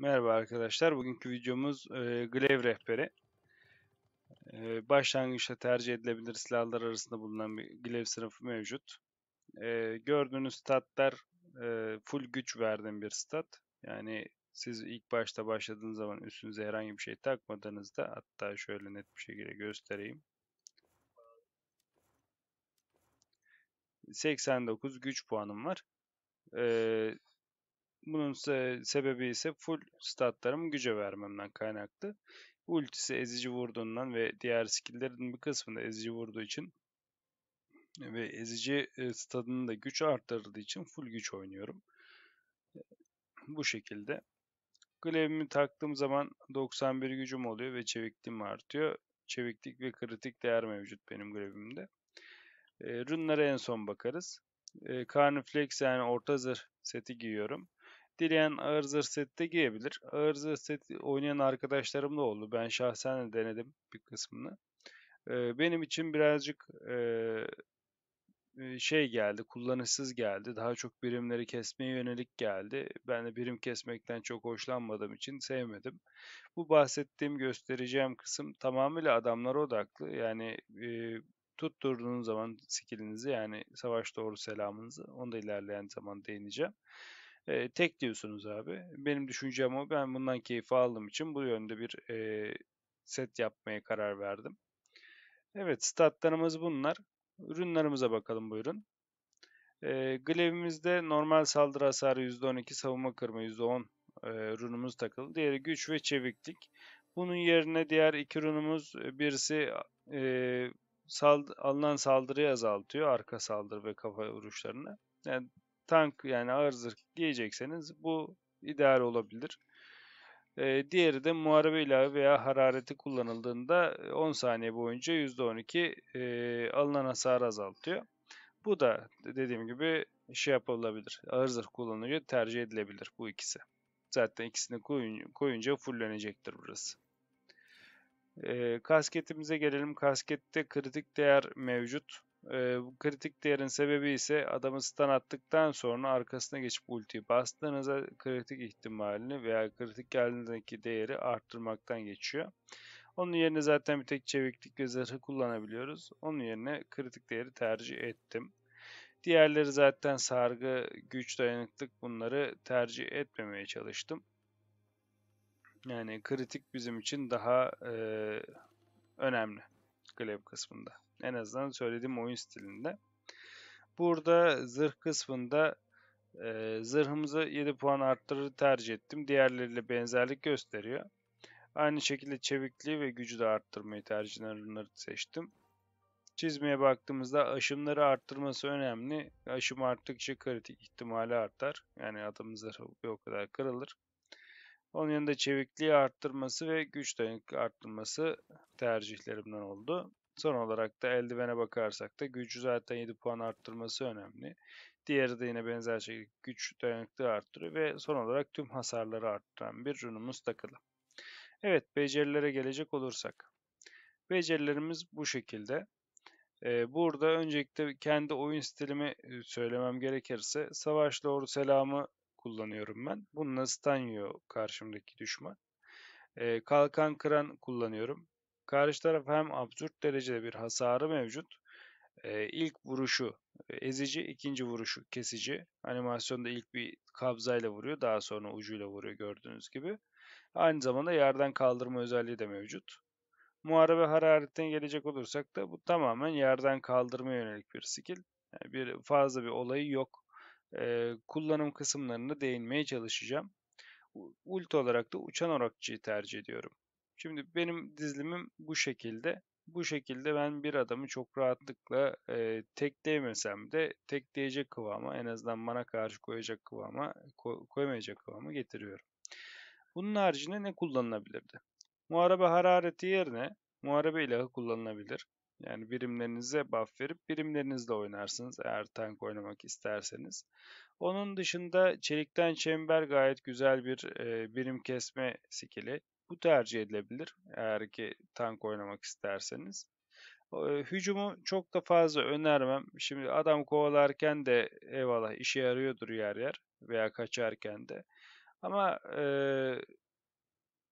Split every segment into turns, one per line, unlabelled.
Merhaba arkadaşlar. Bugünkü videomuz e, Glaive rehberi. E, başlangıçta tercih edilebilir silahlar arasında bulunan bir Glaive sınıfı mevcut. E, gördüğünüz statlar e, full güç verdiğim bir stat. Yani siz ilk başta başladığınız zaman üstünüze herhangi bir şey takmadığınızda hatta şöyle net bir şekilde göstereyim. 89 güç puanım var. E, bunun sebebi ise full statlarımı güce vermemden kaynaklı. Ultisi ezici vurduğundan ve diğer skilllerin bir kısmında ezici vurduğu için ve ezici e, stadını da güç arttırdığı için full güç oynuyorum. Bu şekilde. Glaive'imi taktığım zaman 91 gücüm oluyor ve çevikliğim artıyor. Çeviklik ve kritik değer mevcut benim Glaive'imde. E, runlara en son bakarız. E, Carniflex yani orta zırh seti giyiyorum. Dileyen ağır zırh seti giyebilir. Ağır zırh seti oynayan arkadaşlarım da oldu. Ben şahsen de denedim bir kısmını. benim için birazcık şey geldi, kullanışsız geldi. Daha çok birimleri kesmeye yönelik geldi. Ben de birim kesmekten çok hoşlanmadığım için sevmedim. Bu bahsettiğim göstereceğim kısım tamamıyla adamlara odaklı. Yani e, tutturduğunuz zaman skillinizi yani savaş doğru selamınızı onu da ilerleyen zaman değineceğim. E, tek diyorsunuz abi. Benim düşüncem o. Ben bundan keyif aldığım için bu yönde bir e, set yapmaya karar verdim. Evet statlarımız bunlar. Ürünlerimize bakalım buyurun. E, glevimizde normal saldırı hasarı %12, savunma kırma %10 e, runumuz takılı. Diğeri güç ve çeviklik. Bunun yerine diğer iki runumuz e, birisi e, sald alınan saldırıyı azaltıyor. Arka saldırı ve kafa vuruşlarını. Yani tank yani ağır zırh giyecekseniz bu ideal olabilir. diğeri de muharebe ilave veya harareti kullanıldığında 10 saniye boyunca %12 e, alınan hasarı azaltıyor. Bu da dediğim gibi şey yapılabilir. Ağır zırh kullanıcı tercih edilebilir bu ikisi. Zaten ikisini koyunca fullenecektir burası. E, kasketimize gelelim. Kaskette kritik değer mevcut. E, bu kritik değerin sebebi ise adamı stun attıktan sonra arkasına geçip ultiyi bastığınızda kritik ihtimalini veya kritik geldiğindeki değeri arttırmaktan geçiyor. Onun yerine zaten bir tek çeviklik ve zırhı kullanabiliyoruz. Onun yerine kritik değeri tercih ettim. Diğerleri zaten sargı, güç, dayanıklık bunları tercih etmemeye çalıştım. Yani kritik bizim için daha e, önemli Glaive kısmında. En azından söylediğim oyun stilinde. Burada zırh kısmında e, zırhımızı 7 puan arttırır tercih ettim. Diğerleriyle benzerlik gösteriyor. Aynı şekilde çevikliği ve gücü de arttırmayı tercih ürünleri seçtim. Çizmeye baktığımızda aşımları arttırması önemli. Aşım arttıkça kritik ihtimali artar. Yani adamın zırhı o kadar kırılır. Onun yanında çevikliği arttırması ve güç dayanıklı arttırması tercihlerimden oldu. Son olarak da eldivene bakarsak da gücü zaten 7 puan arttırması önemli. Diğeri de yine benzer şekilde güç dayanıklığı arttırıyor ve son olarak tüm hasarları arttıran bir runumuz takılı. Evet becerilere gelecek olursak. Becerilerimiz bu şekilde. Ee, burada öncelikle kendi oyun stilimi e, söylemem gerekirse savaş doğru selamı kullanıyorum ben. Bununla stanyo karşımdaki düşman. Ee, Kalkan kıran kullanıyorum. Karşı taraf hem absürt derecede bir hasarı mevcut. Ee, ilk vuruşu ezici, ikinci vuruşu kesici. Animasyonda ilk bir kabzayla vuruyor, daha sonra ucuyla vuruyor gördüğünüz gibi. Aynı zamanda yerden kaldırma özelliği de mevcut. Muharebe hararetten gelecek olursak da bu tamamen yerden kaldırma yönelik bir skill. Yani bir fazla bir olayı yok. Ee, kullanım kısımlarına değinmeye çalışacağım. Ulti olarak da uçan orakçıyı tercih ediyorum. Şimdi benim dizilimim bu şekilde. Bu şekilde ben bir adamı çok rahatlıkla e, değmesem de tek tekleyecek kıvama en azından bana karşı koyacak kıvama ko- koyamayacak kıvama getiriyorum. Bunun haricinde ne kullanılabilirdi? Muharebe harareti yerine muharebe ilahı kullanılabilir. Yani birimlerinize buff verip birimlerinizle oynarsınız eğer tank oynamak isterseniz. Onun dışında çelikten çember gayet güzel bir e, birim kesme skili. Bu tercih edilebilir eğer ki tank oynamak isterseniz. E, hücumu çok da fazla önermem. Şimdi adam kovalarken de eyvallah işe yarıyordur yer yer veya kaçarken de. Ama e,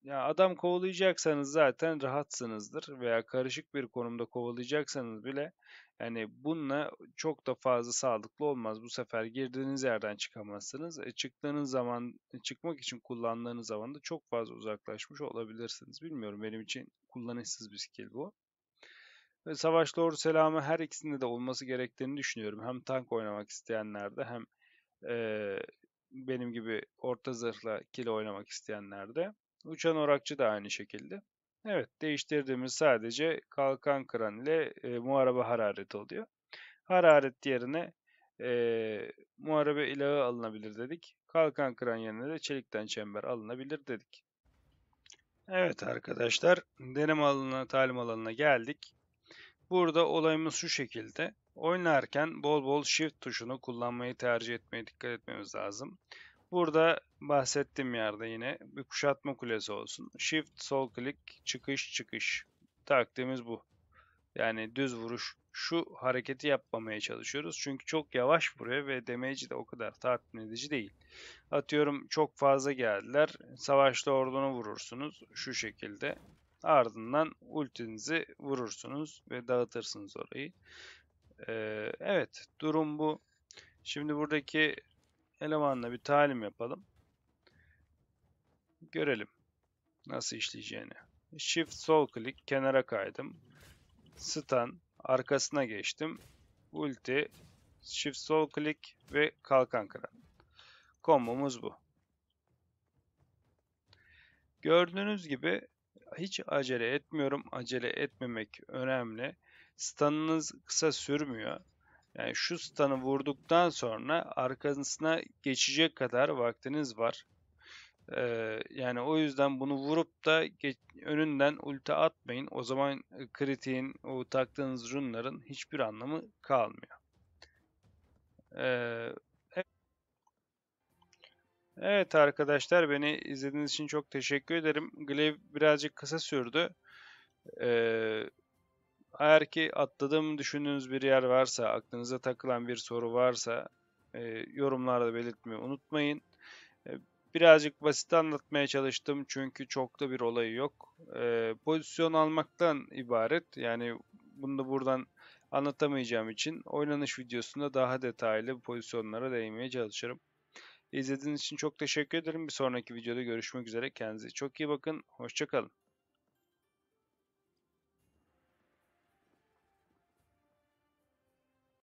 ya adam kovalayacaksanız zaten rahatsınızdır veya karışık bir konumda kovalayacaksanız bile yani bununla çok da fazla sağlıklı olmaz. Bu sefer girdiğiniz yerden çıkamazsınız. E, çıktığınız zaman, e, çıkmak için kullandığınız zaman da çok fazla uzaklaşmış olabilirsiniz. Bilmiyorum benim için kullanışsız bir skill bu. Ve Savaş Doğru Selamı her ikisinde de olması gerektiğini düşünüyorum. Hem tank oynamak isteyenlerde hem e, benim gibi orta zırhla kilo oynamak isteyenlerde. Uçan Orakçı da aynı şekilde. Evet değiştirdiğimiz sadece kalkan kıran ile e, muharebe harareti oluyor. Hararet yerine e, muharebe ilahı alınabilir dedik. Kalkan kıran yerine de çelikten çember alınabilir dedik. Evet arkadaşlar deneme alanına talim alanına geldik. Burada olayımız şu şekilde. Oynarken bol bol shift tuşunu kullanmayı tercih etmeye dikkat etmemiz lazım. Burada bahsettiğim yerde yine bir kuşatma kulesi olsun. Shift sol klik çıkış çıkış. Taktiğimiz bu. Yani düz vuruş şu hareketi yapmamaya çalışıyoruz. Çünkü çok yavaş buraya ve demeci de o kadar tatmin edici değil. Atıyorum çok fazla geldiler. Savaşta ordunu vurursunuz şu şekilde. Ardından ultinizi vurursunuz ve dağıtırsınız orayı. Ee, evet durum bu. Şimdi buradaki elemanla bir talim yapalım. Görelim nasıl işleyeceğini. Shift sol klik kenara kaydım. Stun arkasına geçtim. Ulti Shift sol klik ve kalkan kıran. Kombomuz bu. Gördüğünüz gibi hiç acele etmiyorum. Acele etmemek önemli. Stun'ınız kısa sürmüyor. Yani şu stanı vurduktan sonra arkasına geçecek kadar vaktiniz var. Ee, yani o yüzden bunu vurup da geç, önünden ulti atmayın. O zaman e, kritiğin, o taktığınız runların hiçbir anlamı kalmıyor. Ee, Evet arkadaşlar beni izlediğiniz için çok teşekkür ederim. Glaive birazcık kısa sürdü. Ee, eğer ki atladığımı düşündüğünüz bir yer varsa, aklınıza takılan bir soru varsa e, yorumlarda belirtmeyi unutmayın. E, birazcık basit anlatmaya çalıştım çünkü çok da bir olayı yok. E, pozisyon almaktan ibaret. Yani bunu da buradan anlatamayacağım için oynanış videosunda daha detaylı pozisyonlara değinmeye çalışırım. İzlediğiniz için çok teşekkür ederim. Bir sonraki videoda görüşmek üzere. Kendinize çok iyi bakın. Hoşçakalın.